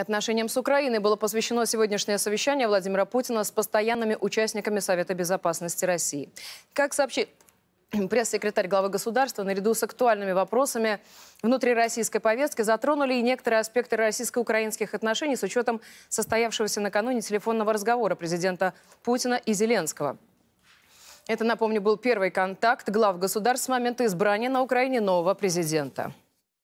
Отношениям с Украиной было посвящено сегодняшнее совещание Владимира Путина с постоянными участниками Совета Безопасности России. Как сообщит пресс-секретарь главы государства, наряду с актуальными вопросами внутрироссийской повестки затронули и некоторые аспекты российско-украинских отношений с учетом состоявшегося накануне телефонного разговора президента Путина и Зеленского. Это, напомню, был первый контакт глав государств с момента избрания на Украине нового президента.